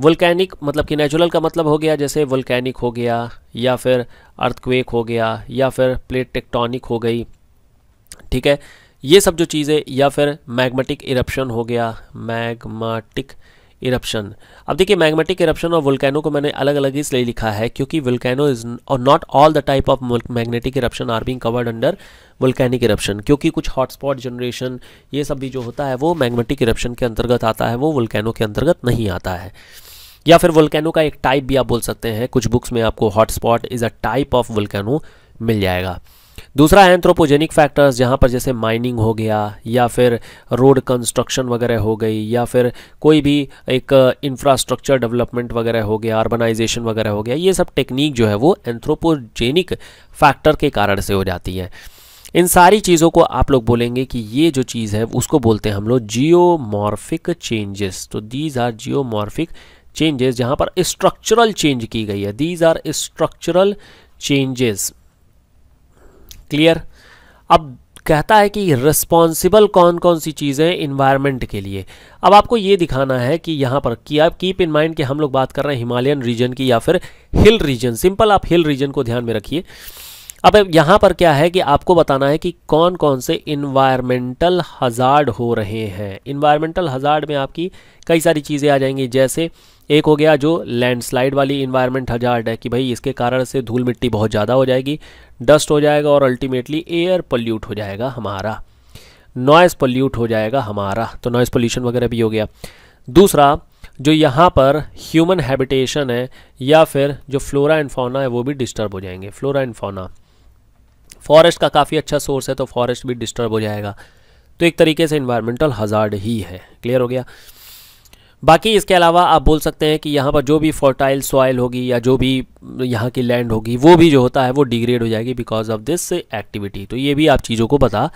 वोल्केनिक मतलब कि नेचुरल का मतलब हो गया जैसे वोल्केनिक हो गया या फिर अर्थक्वेक हो गया या फिर प्लेट टेक्टोनिक हो गई ठीक है ये सब जो चीज़ें या फिर मैग्मेटिक इरप्शन हो गया मैग्माटिक इरप्शन अब देखिए मैग्मेटिक इरप्शन और वुलकैनो को मैंने अलग अलग इसलिए लिखा है क्योंकि वुलकैनो इज और not all the type of magnetic eruption are being covered under volcanic eruption क्योंकि कुछ हॉटस्पॉट जनरेशन ये सब भी जो होता है वो मैग्नेटिक इरप्शन के अंतर्गत आता है वो वुलकैनो के अंतर्गत नहीं आता है या फिर वुलकैनो का एक टाइप भी आप बोल सकते हैं कुछ बुक्स में आपको hotspot is a type of volcano मिल जाएगा दूसरा एंथ्रोपोजेनिक फैक्टर्स जहाँ पर जैसे माइनिंग हो गया या फिर रोड कंस्ट्रक्शन वगैरह हो गई या फिर कोई भी एक इंफ्रास्ट्रक्चर uh, डेवलपमेंट वगैरह हो गया अर्बनाइजेशन वगैरह हो गया ये सब टेक्निक जो है वो एंथ्रोपोजेनिक फैक्टर के कारण से हो जाती है इन सारी चीज़ों को आप लोग बोलेंगे कि ये जो चीज़ है उसको बोलते हैं हम लोग जियोमॉर्फिक चेंजेस तो दीज आर जियोमॉर्फिक चेंजेस जहाँ पर स्ट्रक्चरल चेंज की गई है these are structural changes clear अब कहता है कि रिस्पॉन्सिबल कौन कौन सी चीज़ें इन्वायरमेंट के लिए अब आपको ये दिखाना है कि यहाँ पर कि आप कीप इन माइंड कि हम लोग बात कर रहे हैं हिमालयन रीजन की या फिर हिल रीजन सिंपल आप हिल रीजन को ध्यान में रखिए अब यहाँ पर क्या है कि आपको बताना है कि कौन कौन से इन्वायरमेंटल हजार्ड हो रहे हैं इन्वायरमेंटल हजार्ड में आपकी कई सारी चीज़ें आ जाएंगी जैसे एक हो गया जो लैंडस्लाइड वाली इन्वायरमेंट हजार्ड है कि भाई इसके कारण से धूल मिट्टी बहुत ज़्यादा हो जाएगी डस्ट हो जाएगा और अल्टीमेटली एयर पल्यूट हो जाएगा हमारा नॉइज़ पल्यूट हो जाएगा हमारा तो नॉइज़ पोल्यूशन वगैरह भी हो गया दूसरा जो यहाँ पर ह्यूमन हैबिटेशन है या फिर जो फ्लोरा एंड फाउना है वो भी डिस्टर्ब हो जाएंगे फ्लोरा एंड फाउना फॉरेस्ट का काफ़ी अच्छा सोर्स है तो फॉरेस्ट भी डिस्टर्ब हो जाएगा तो एक तरीके से इन्वायरमेंटल हजार्ड ही है क्लियर हो गया बाकी इसके अलावा आप बोल सकते हैं कि यहाँ पर जो भी फर्टाइल सॉइल होगी या जो भी यहाँ की लैंड होगी वो भी जो होता है वो डिग्रेड हो जाएगी बिकॉज ऑफ दिस एक्टिविटी तो ये भी आप चीज़ों को बता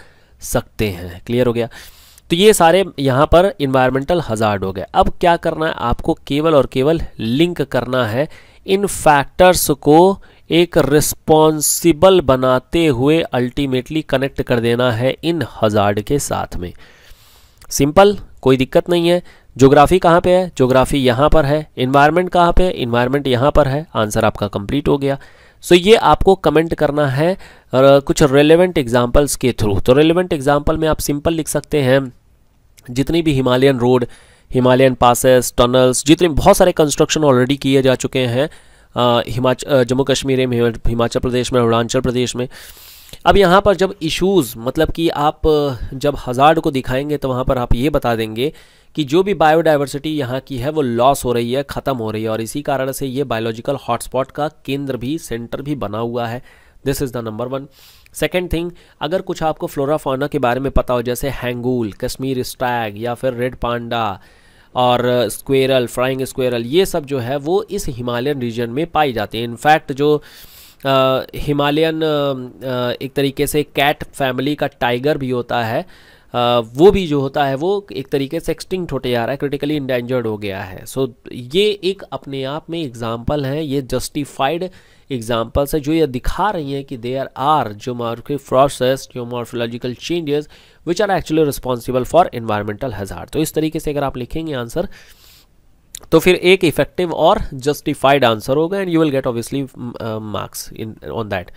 सकते हैं क्लियर हो गया तो ये सारे यहाँ पर इन्वायरमेंटल हजार्ड हो गए अब क्या करना है आपको केवल और केवल लिंक करना है इन फैक्टर्स को एक रिस्पॉन्सिबल बनाते हुए अल्टीमेटली कनेक्ट कर देना है इन हजार्ड के साथ में सिंपल कोई दिक्कत नहीं है जोग्राफ़ी कहाँ पे है जोग्राफ़ी यहाँ पर है इन्वायरमेंट कहाँ पे है इन्वायरमेंट यहाँ पर है आंसर आपका कंप्लीट हो गया सो so, ये आपको कमेंट करना है कुछ रेलेवेंट एग्जाम्पल्स के थ्रू तो रेलेवेंट एग्जाम्पल में आप सिंपल लिख सकते हैं जितनी भी Himalayan road Himalayan passes tunnels जितने बहुत सारे कंस्ट्रक्शन ऑलरेडी किए जा चुके हैं हिमाचल जम्मू कश्मीर में हिमाचल प्रदेश में अरुणाचल प्रदेश में अब यहाँ पर जब इश्यूज़ मतलब कि आप जब हज़ार को दिखाएंगे तो वहाँ पर आप ये बता देंगे कि जो भी बायोडाइवर्सिटी यहाँ की है वो लॉस हो रही है ख़त्म हो रही है और इसी कारण से ये बायोलॉजिकल हॉटस्पॉट का केंद्र भी सेंटर भी बना हुआ है this is the number one second thing अगर कुछ आपको फ्लोरा फोना के बारे में पता हो जैसे हैंगूल कश्मीर स्टैग या फिर रेड पांडा और स्क्वेरल फ्राइंग स्क्वेरल ये सब जो है वो इस हिमालयन रीजन में पाई जाती है इनफैक्ट जो हिमालयन uh, uh, uh, एक तरीके से कैट फैमिली का टाइगर भी होता है वो भी जो होता है वो एक तरीके से एक्सटिंक्ट होते जा रहा है क्रिटिकली इंडेंजर्ड हो गया है सो so, ये एक अपने आप में एग्जाम्पल है ये जस्टिफाइड एग्जाम्पल्स है जो ये दिखा रही हैं कि देयर आर जो जोमॉर्फिक प्रोसेस जो morphological changes which are actually responsible for environmental hazard तो इस तरीके से अगर आप लिखेंगे आंसर तो फिर एक इफेक्टिव और जस्टिफाइड आंसर होगा and you will get obviously marks in on that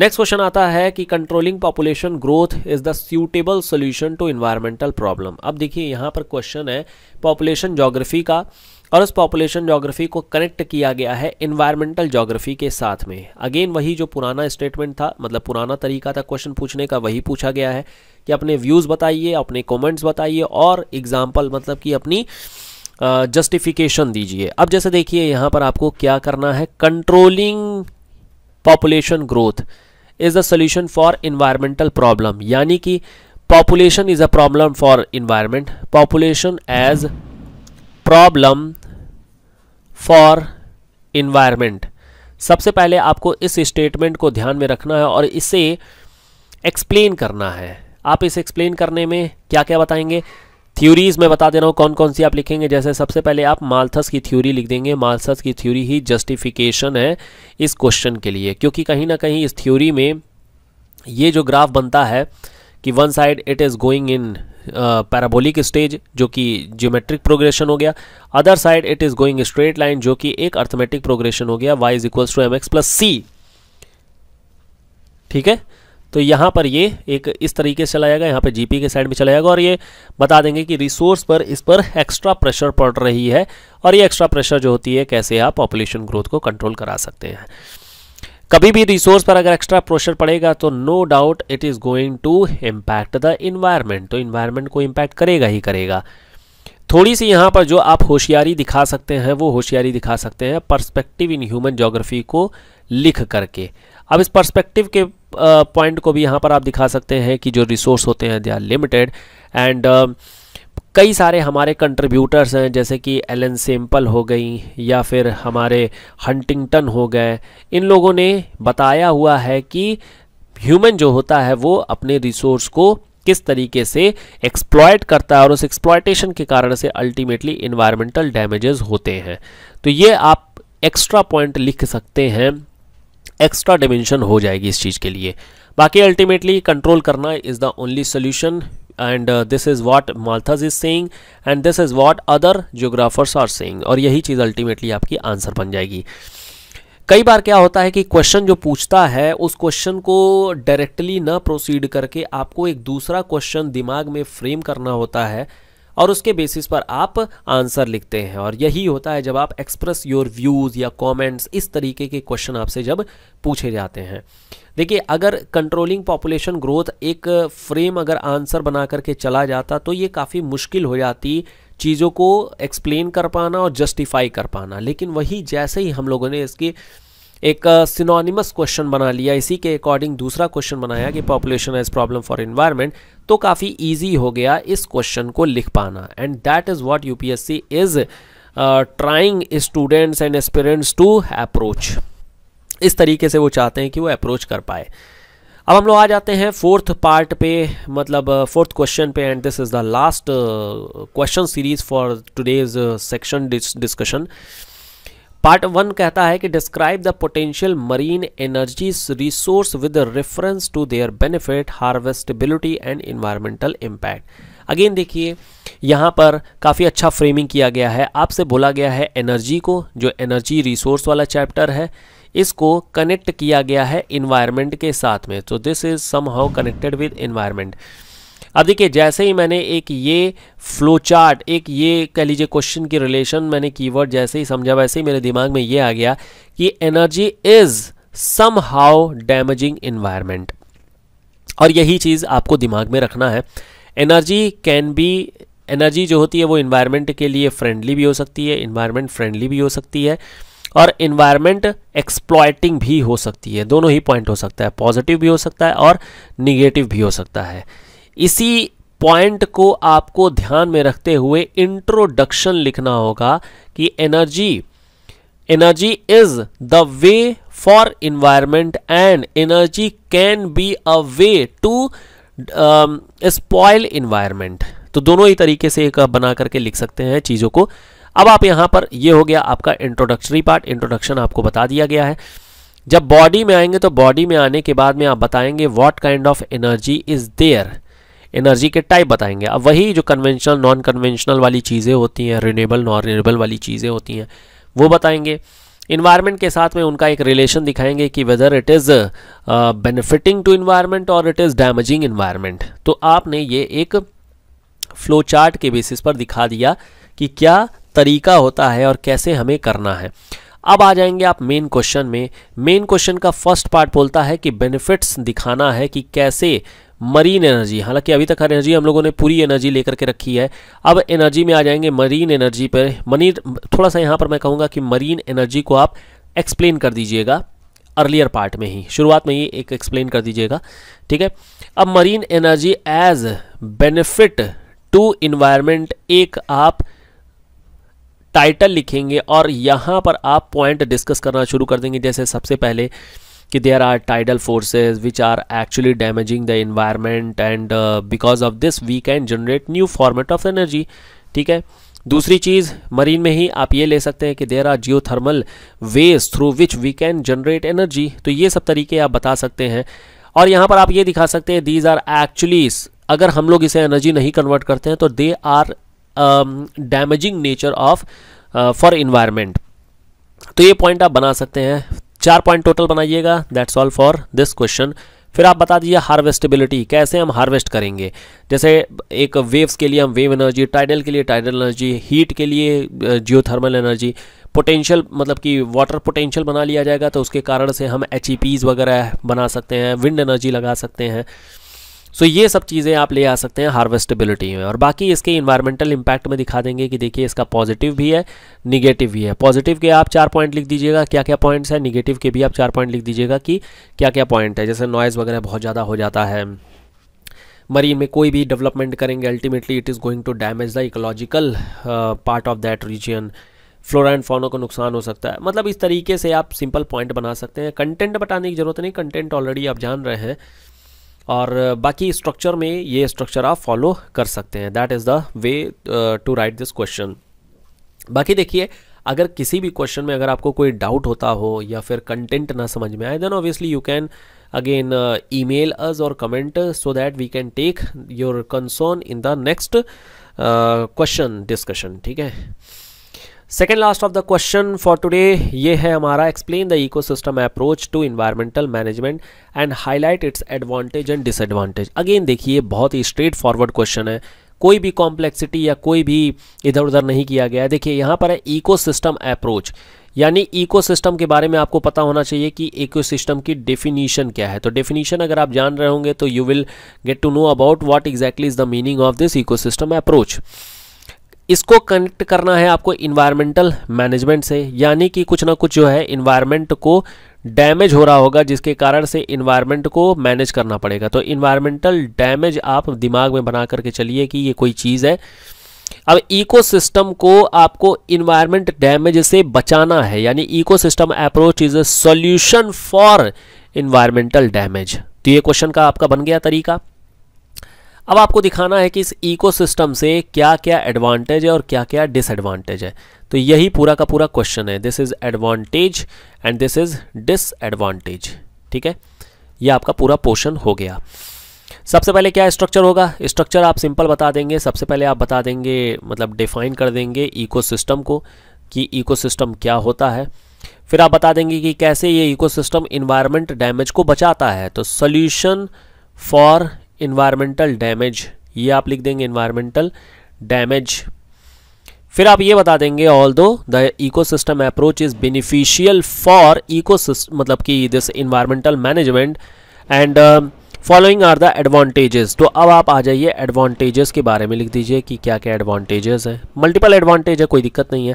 next question आता है कि controlling population growth is the suitable solution to environmental problem अब देखिए यहाँ पर क्वेश्चन है पॉपुलेशन जोग्राफी का और उस पॉपुलेशन जोग्राफी को कनेक्ट किया गया है इन्वायरमेंटल जोग्राफी के साथ में अगेन वही जो पुराना स्टेटमेंट था मतलब पुराना तरीका था क्वेश्चन पूछने का वही पूछा गया है कि अपने व्यूज़ बताइए अपने कॉमेंट्स बताइए और एग्जाम्पल मतलब कि अपनी जस्टिफिकेशन दीजिए अब जैसे देखिए यहाँ पर आपको क्या करना है controlling population growth is the solution for environmental problem यानी कि population is a problem for environment population as problem for environment सबसे पहले आपको इस स्टेटमेंट को ध्यान में रखना है और इसे एक्सप्लेन करना है आप इसे एक्सप्लेन करने में क्या क्या बताएंगे थ्योरीज मैं बता दे रहा हूँ कौन कौन सी आप लिखेंगे जैसे सबसे पहले आप मालथस की थ्योरी लिख देंगे मालथस की थ्योरी ही जस्टिफिकेशन है इस क्वेश्चन के लिए क्योंकि कहीं ना कहीं इस थ्योरी में ये जो ग्राफ बनता है कि one side it is going in parabolic stage जो कि ज्योमेट्रिक प्रोग्रेशन हो गया other side it is going straight line जो कि एक अर्थमेटिक प्रोग्रेशन हो गया Y is equals to M X plus C ठीक है तो यहाँ पर ये एक इस तरीके से चला जाएगा यहाँ पर जीपी के साइड में चला जाएगा और ये बता देंगे कि रिसोर्स पर इस पर एक्स्ट्रा प्रेशर पड़ रही है और ये एक्स्ट्रा प्रेशर जो होती है कैसे आप पॉपुलेशन ग्रोथ को कंट्रोल करा सकते हैं कभी भी रिसोर्स पर अगर एक्स्ट्रा प्रेशर पड़ेगा तो no doubt it is going to impact the environment तो इन्वायरमेंट को इम्पैक्ट करेगा ही करेगा थोड़ी सी यहाँ पर जो आप होशियारी दिखा सकते हैं वो होशियारी दिखा सकते हैं पर्सपेक्टिव इन ह्यूमन जोग्राफी को लिख करके अब इस पर्सपेक्टिव के पॉइंट को भी यहाँ पर आप दिखा सकते हैं कि जो रिसोर्स होते हैं दे आर लिमिटेड एंड कई सारे हमारे कंट्रीब्यूटर्स हैं जैसे कि एलन सिंपल हो गई या फिर हमारे हंटिंगटन हो गए इन लोगों ने बताया हुआ है कि ह्यूमन जो होता है वो अपने रिसोर्स को किस तरीके से एक्सप्लॉयट करता है और उस एक्सप्लॉयटेशन के कारण से अल्टीमेटली इन्वायरमेंटल डैमेजेस होते हैं तो ये आप एक्स्ट्रा पॉइंट लिख सकते हैं एक्स्ट्रा डिमेंशन हो जाएगी इस चीज़ के लिए बाकी अल्टीमेटली कंट्रोल करना is the only solution and this is what Malthus is saying and this is what other geographers are saying और यही चीज़ अल्टीमेटली आपकी आंसर बन जाएगी कई बार क्या होता है कि क्वेश्चन जो पूछता है उस क्वेश्चन को डायरेक्टली ना प्रोसीड करके आपको एक दूसरा क्वेश्चन दिमाग में फ्रेम करना होता है और उसके बेसिस पर आप आंसर लिखते हैं और यही होता है जब आप एक्सप्रेस योर व्यूज़ या कॉमेंट्स इस तरीके के क्वेश्चन आपसे जब पूछे जाते हैं देखिए अगर कंट्रोलिंग पॉपुलेशन ग्रोथ एक फ्रेम अगर आंसर बना करके चला जाता तो ये काफ़ी मुश्किल हो जाती चीज़ों को एक्सप्लेन कर पाना और जस्टिफाई कर पाना लेकिन वही जैसे ही हम लोगों ने इसकी एक सिनोनिमस क्वेश्चन बना लिया इसी के अकॉर्डिंग दूसरा क्वेश्चन बनाया कि population as problem for environment तो काफ़ी ईजी हो गया इस क्वेश्चन को लिख पाना and that is what U P S C is trying students and aspirants to approach इस तरीके से वो चाहते हैं कि वो अप्रोच कर पाए अब हम लोग आ जाते हैं फोर्थ पार्ट पे मतलब फोर्थ क्वेश्चन पे and this is the last question series for today's section discussion part one कहता है कि describe the potential marine energy resource with reference to their benefit harvestability and environmental impact again देखिए यहाँ पर काफ़ी अच्छा फ्रेमिंग किया गया है आपसे बोला गया है एनर्जी को जो एनर्जी रिसोर्स वाला चैप्टर है इसको कनेक्ट किया गया है इन्वायरमेंट के साथ में तो this is somehow connected with environment अब देखिए जैसे ही मैंने एक ये फ्लो चार्ट एक ये कह लीजिए क्वेश्चन की रिलेशन मैंने कीवर्ड जैसे ही समझा वैसे ही मेरे दिमाग में ये आ गया कि energy is somehow damaging environment और यही चीज़ आपको दिमाग में रखना है एनर्जी कैन बी एनर्जी जो होती है वो इन्वायरमेंट के लिए फ्रेंडली भी हो सकती है इन्वायरमेंट फ्रेंडली भी हो सकती है और इन्वायरमेंट एक्सप्लॉयटिंग भी हो सकती है दोनों ही पॉइंट हो सकता है पॉजिटिव भी हो सकता है और निगेटिव भी हो सकता है इसी पॉइंट को आपको ध्यान में रखते हुए इंट्रोडक्शन लिखना होगा कि energy energy is the way for environment and energy can be a way to spoil environment तो दोनों ही तरीके से एक बना करके लिख सकते हैं चीज़ों को अब आप यहां पर ये हो गया आपका इंट्रोडक्शनरी पार्ट इंट्रोडक्शन आपको बता दिया गया है जब बॉडी में आएंगे तो बॉडी में आने के बाद में आप बताएंगे what kind of energy is there energy के टाइप बताएंगे अब वही जो कन्वेंशनल नॉन कन्वेंशनल वाली चीज़ें होती हैं रिनेबल नॉन रिनेबल वाली चीज़ें होती हैं वो बताएंगे इन्वायरमेंट के साथ में उनका एक रिलेशन दिखाएंगे कि whether it is benefiting to environment और इट इज़ डैमेजिंग इन्वायरमेंट तो आपने ये एक फ्लो चार्ट के बेसिस पर दिखा दिया कि क्या तरीका होता है और कैसे हमें करना है अब आ जाएंगे आप मेन क्वेश्चन में मेन क्वेश्चन का फर्स्ट पार्ट बोलता है कि बेनिफिट्स दिखाना है कि कैसे मरीन एनर्जी हालांकि अभी तक हर एनर्जी हम लोगों ने पूरी एनर्जी लेकर के रखी है अब एनर्जी में आ जाएंगे मरीन एनर्जी पर मनी थोड़ा सा यहाँ पर मैं कहूँगा कि मरीन एनर्जी को आप एक्सप्लेन कर दीजिएगा अर्लियर पार्ट में ही शुरुआत में ये एक एक्सप्लेन कर दीजिएगा ठीक है अब marine energy as benefit to environment एक आप टाइटल लिखेंगे और यहाँ पर आप पॉइंट डिस्कस करना शुरू कर देंगे जैसे सबसे पहले कि there are tidal forces which are actually damaging the environment and because of this we can generate new format of energy ठीक है दूसरी चीज़ मरीन में ही आप ये ले सकते हैं कि there are geothermal ways through which we can generate energy तो ये सब तरीके आप बता सकते हैं और यहाँ पर आप ये दिखा सकते हैं दीज आर एक्चुअली अगर हम लोग इसे एनर्जी नहीं कन्वर्ट करते हैं तो they are damaging nature of for environment तो ये पॉइंट आप बना सकते हैं चार पॉइंट टोटल बनाइएगा that's all for this question फिर आप बता दीजिए हार्वेस्टेबिलिटी कैसे हम हार्वेस्ट करेंगे जैसे एक वेव्स के लिए हम वेव एनर्जी टाइडल के लिए टाइडल एनर्जी हीट के लिए जियोथर्मल एनर्जी पोटेंशियल मतलब कि वाटर पोटेंशियल बना लिया जाएगा तो उसके कारण से हम एच e वगैरह बना सकते हैं विंड एनर्जी लगा सकते हैं सो so, ये सब चीज़ें आप ले आ सकते हैं हार्वेस्टेबिलिटी में और बाकी इसके इन्वायरमेंटल इम्पैक्ट में दिखा देंगे कि देखिए इसका पॉजिटिव भी है निगेटिव भी है पॉजिटिव के आप चार पॉइंट लिख दीजिएगा क्या क्या पॉइंट्स है निगेटिव के भी आप चार पॉइंट लिख दीजिएगा कि क्या क्या पॉइंट है जैसे नॉइज़ वगैरह बहुत ज़्यादा हो जाता है मरीन में कोई भी डेवलपमेंट करेंगे ultimately it is going to damage the ecological part of that region flora and fauna को नुकसान हो सकता है मतलब इस तरीके से आप सिंपल पॉइंट बना सकते हैं कंटेंट बताने की जरूरत नहीं कंटेंट ऑलरेडी आप जान रहे हैं और बाकी स्ट्रक्चर में ये स्ट्रक्चर आप फॉलो कर सकते हैं that is the way to write this question बाकी देखिए अगर किसी भी क्वेश्चन में अगर आपको कोई डाउट होता हो या फिर कंटेंट ना समझ में आए then obviously you can again email और comment so that we can take your concern in the next question discussion ठीक है second last of the question for today ये है हमारा explain the ecosystem approach to environmental management and highlight its advantage and disadvantage again देखिए बहुत ही स्ट्रेट फॉरवर्ड क्वेश्चन है कोई भी कॉम्प्लेक्सिटी या कोई भी इधर उधर नहीं किया गया है देखिए यहाँ पर है इकोसिस्टम अप्रोच यानी इकोसिस्टम के बारे में आपको पता होना चाहिए कि इकोसिस्टम की डेफिनीशन क्या है तो डेफिनीशन अगर आप जान रहे होंगे तो you will get to know about what exactly is the meaning of this ecosystem approach इसको कनेक्ट करना है आपको इन्वायरमेंटल मैनेजमेंट से यानी कि कुछ ना कुछ जो है इन्वायरमेंट को डैमेज हो रहा होगा जिसके कारण से इन्वायरमेंट को मैनेज करना पड़ेगा तो इन्वायरमेंटल डैमेज आप दिमाग में बना करके चलिए कि ये कोई चीज़ है अब इकोसिस्टम को आपको इन्वायरमेंट डैमेज से बचाना है यानी ecosystem approach is a solution for environmental damage तो ये क्वेश्चन का आपका बन गया तरीका अब आपको दिखाना है कि इस इकोसिस्टम से क्या क्या एडवांटेज है और क्या क्या डिसएडवांटेज है तो यही पूरा का पूरा क्वेश्चन है this is advantage and this is disadvantage ठीक है यह आपका पूरा पोर्शन हो गया सबसे पहले क्या स्ट्रक्चर होगा स्ट्रक्चर आप सिंपल बता देंगे सबसे पहले आप बता देंगे मतलब डिफाइन कर देंगे इको को कि इको क्या होता है फिर आप बता देंगे कि कैसे ये इको इन्वायरमेंट डैमेज को बचाता है तो सोल्यूशन फॉर इन्वायरमेंटल डैमेज ये आप लिख देंगे इन्वायरमेंटल डैमेज फिर आप ये बता देंगे although the ecosystem approach is beneficial for eco मतलब कि this environmental management and following are the advantages तो अब आप आ जाइए एडवांटेजेस के बारे में लिख दीजिए कि क्या क्या एडवांटेजेस हैं मल्टीपल एडवांटेज है कोई दिक्कत नहीं है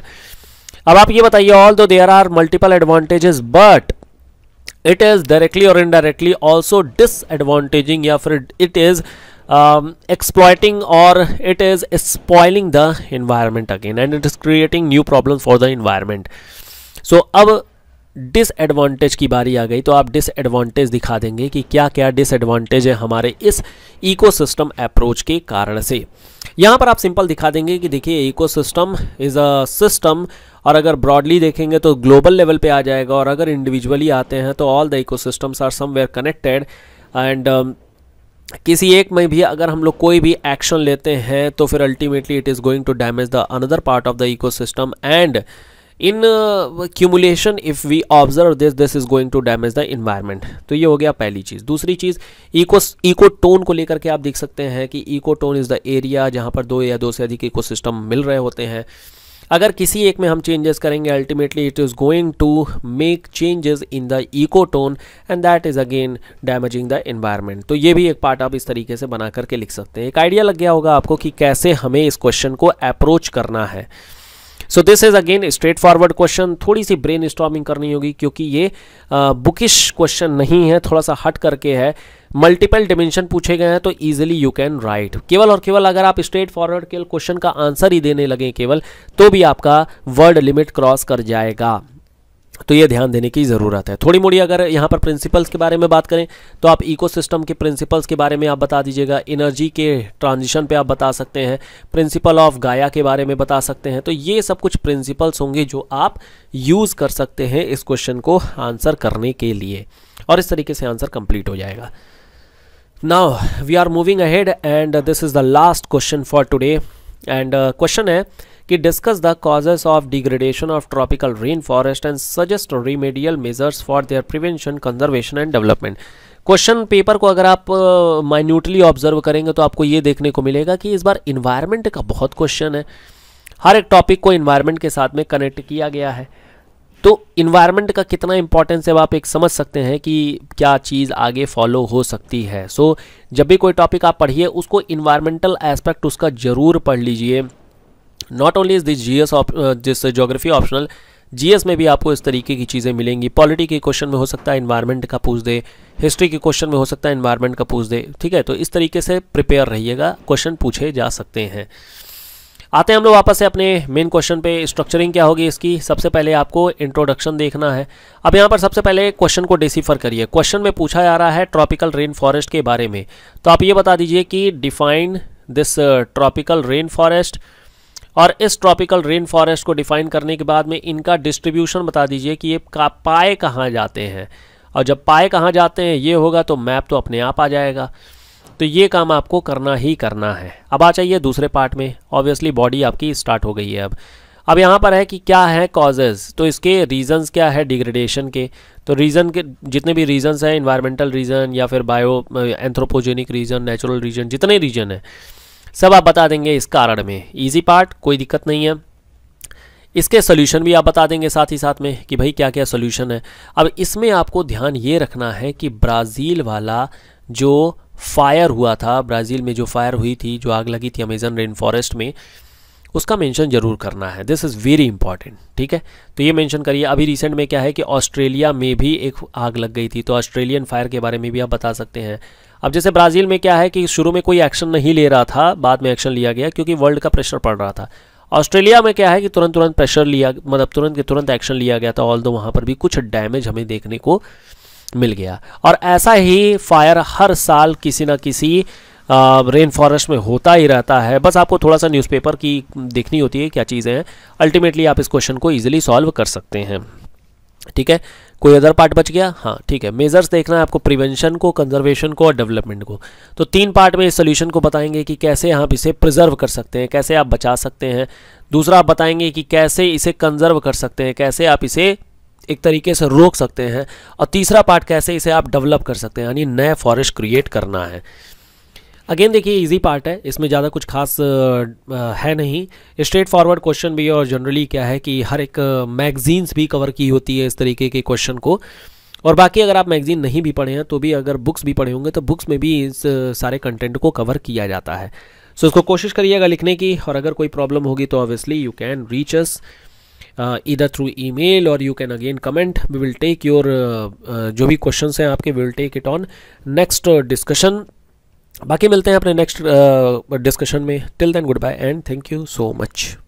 अब आप ये बताइए although there are multiple advantages but it is directly और इनडायरेक्टली ऑल्सो डिसएडवांटेजिंग या फिर इट इज़ एक्सप्लॉयटिंग और it is spoiling the environment again and it is creating new problem for the environment so अब डिसएडवांटेज की बारी आ गई तो आप डिसएडवांटेज दिखा देंगे कि क्या क्या डिसएडवांटेज है हमारे इस इकोसिस्टम अप्रोच के कारण से यहाँ पर आप सिंपल दिखा देंगे कि देखिए ecosystem is a system और अगर ब्रॉडली देखेंगे तो ग्लोबल लेवल पे आ जाएगा और अगर इंडिविजुअली आते हैं तो all the ecosystems are somewhere connected and किसी एक में भी अगर हम लोग कोई भी एक्शन लेते हैं तो फिर ultimately it is going to damage the another part of the eco and in cumulation if we observe this this is going to damage the environment तो ये हो गया पहली चीज़ दूसरी चीज़ इको इको टोन को लेकर के आप देख सकते हैं कि ecotone is the area जहाँ पर दो या दो से अधिक इको मिल रहे होते हैं अगर किसी एक में हम चेंजेस करेंगे ultimately it is going to make changes in the ecotone and that is again damaging the environment तो ये भी एक पार्ट आप इस तरीके से बना करके लिख सकते हैं एक आइडिया लग गया होगा आपको कि कैसे हमें इस क्वेश्चन को अप्रोच करना है so this is again straight forward question थोड़ी सी ब्रेन करनी होगी क्योंकि ये बुकिश क्वेश्चन नहीं है थोड़ा सा हट करके है मल्टीपल डिमेंशन पूछे गए हैं तो इजिली यू कैन राइट केवल और केवल अगर आप स्ट्रेट फॉरवर्ड केवल क्वेश्चन का आंसर ही देने लगे केवल तो भी आपका वर्ड लिमिट क्रॉस कर जाएगा तो ये ध्यान देने की ज़रूरत है थोड़ी मोड़ी अगर यहाँ पर प्रिंसिपल्स के बारे में बात करें तो आप इकोसिस्टम के प्रिंसिपल्स के बारे में आप बता दीजिएगा एनर्जी के ट्रांजिशन पे आप बता सकते हैं प्रिंसिपल ऑफ गाया के बारे में बता सकते हैं तो ये सब कुछ प्रिंसिपल्स होंगे जो आप यूज़ कर सकते हैं इस क्वेश्चन को आंसर करने के लिए और इस तरीके से आंसर कंप्लीट हो जाएगा now we are moving ahead and this is the last question for today and question है कि discuss the causes of degradation of tropical rainforest and suggest remedial measures for their prevention conservation and development question paper को अगर आप माइन्यूटली ऑब्जर्व करेंगे तो आपको ये देखने को मिलेगा कि इस बार इन्वायरमेंट का बहुत क्वेश्चन है हर एक टॉपिक को इन्वायरमेंट के साथ में कनेक्ट किया गया है तो इन्वायरमेंट का कितना इंपॉर्टेंस है आप एक समझ सकते हैं कि क्या चीज़ आगे फॉलो हो सकती है सो so, जब भी कोई टॉपिक आप पढ़िए उसको इन्वायरमेंटल एस्पेक्ट उसका ज़रूर पढ़ लीजिए not only is this G S जिस जोग्राफी ऑप्शनल जीएस में भी आपको इस तरीके की चीज़ें मिलेंगी पॉलिटी के क्वेश्चन में हो सकता है इन्वायरमेंट का पूछ दे हिस्ट्री के क्वेश्चन में हो सकता है इन्वायरमेंट का पूछ दे ठीक है तो इस तरीके से प्रिपेयर रहिएगा क्वेश्चन पूछे जा सकते हैं आते हैं हम लोग वापस से अपने मेन क्वेश्चन पे स्ट्रक्चरिंग क्या होगी इसकी सबसे पहले आपको इंट्रोडक्शन देखना है अब यहाँ पर सबसे पहले क्वेश्चन को डिसीफर करिए क्वेश्चन में पूछा जा रहा है ट्रॉपिकल रेन फॉरेस्ट के बारे में तो आप ये बता दीजिए कि define this tropical rainforest और इस ट्रॉपिकल रेन फॉरेस्ट को डिफाइन करने के बाद में इनका डिस्ट्रीब्यूशन बता दीजिए कि ये पाए कहाँ जाते हैं और जब पाए कहाँ जाते हैं ये होगा तो मैप तो अपने आप आ जाएगा तो ये काम आपको करना ही करना है अब आ जाइए दूसरे पार्ट में ऑब्वियसली बॉडी आपकी स्टार्ट हो गई है अब अब यहाँ पर है कि क्या है कॉजेज तो इसके रीजंस क्या है डिग्रेडेशन के तो रीज़न के जितने भी रीजंस हैं इन्वायरमेंटल रीज़न या फिर bio anthropogenic reason natural reason जितने रीजन हैं सब आप बता देंगे इस कारण में ईजी पार्ट कोई दिक्कत नहीं है इसके सोल्यूशन भी आप बता देंगे साथ ही साथ में कि भाई क्या क्या सोल्यूशन है अब इसमें आपको ध्यान ये रखना है कि ब्राज़ील वाला जो फायर हुआ था ब्राज़ील में जो फायर हुई थी जो आग लगी थी अमेजन रेन फॉरेस्ट में उसका मेंशन जरूर करना है दिस इज़ वेरी इंपॉर्टेंट ठीक है तो ये मेंशन करिए अभी रिसेंट में क्या है कि ऑस्ट्रेलिया में भी एक आग लग गई थी तो ऑस्ट्रेलियन फायर के बारे में भी आप बता सकते हैं अब जैसे ब्राज़ील में क्या है कि शुरू में कोई एक्शन नहीं ले रहा था बाद में एक्शन लिया गया क्योंकि वर्ल्ड का प्रेशर पड़ रहा था ऑस्ट्रेलिया में क्या है कि तुरंत तुरंत प्रेशर लिया मतलब तुरंत के तुरंत एक्शन लिया गया था ऑल दो वहाँ पर भी कुछ डैमेज हमें देखने को मिल गया और ऐसा ही फायर हर साल किसी ना किसी रेन फॉरेस्ट में होता ही रहता है बस आपको थोड़ा सा न्यूज़पेपर की देखनी होती है क्या चीज़ें हैं अल्टीमेटली आप इस क्वेश्चन को ईजिली सॉल्व कर सकते हैं ठीक है कोई अदर पार्ट बच गया हाँ ठीक है मेजर्स देखना है आपको प्रिवेंशन को कंजर्वेशन को और डेवलपमेंट को तो तीन पार्ट में इस सोल्यूशन को बताएंगे कि कैसे आप इसे प्रिजर्व कर सकते हैं कैसे आप बचा सकते हैं दूसरा आप बताएंगे कि कैसे इसे कंजर्व कर सकते हैं कैसे आप इसे एक तरीके से रोक सकते हैं और तीसरा पार्ट कैसे इसे आप डेवलप कर सकते हैं यानी नए फॉरेस्ट क्रिएट करना है अगेन देखिए इजी पार्ट है इसमें ज़्यादा कुछ खास है नहीं स्ट्रेट फॉरवर्ड क्वेश्चन भी और जनरली क्या है कि हर एक मैगजीन्स भी कवर की होती है इस तरीके के क्वेश्चन को और बाकी अगर आप मैगजीन नहीं भी पढ़े हैं तो भी अगर बुक्स भी पढ़े होंगे तो बुक्स में भी इस सारे कंटेंट को कवर किया जाता है सो so, इसको कोशिश करिएगा लिखने की और अगर कोई प्रॉब्लम होगी तो obviously you can reach us इधर थ्रू ईमेल और you can again comment we will take your जो भी क्वेश्चन हैं आपके will take it on next discussion बाकी मिलते हैं अपने नेक्स्ट डिस्कशन uh, में till then goodbye and thank you so much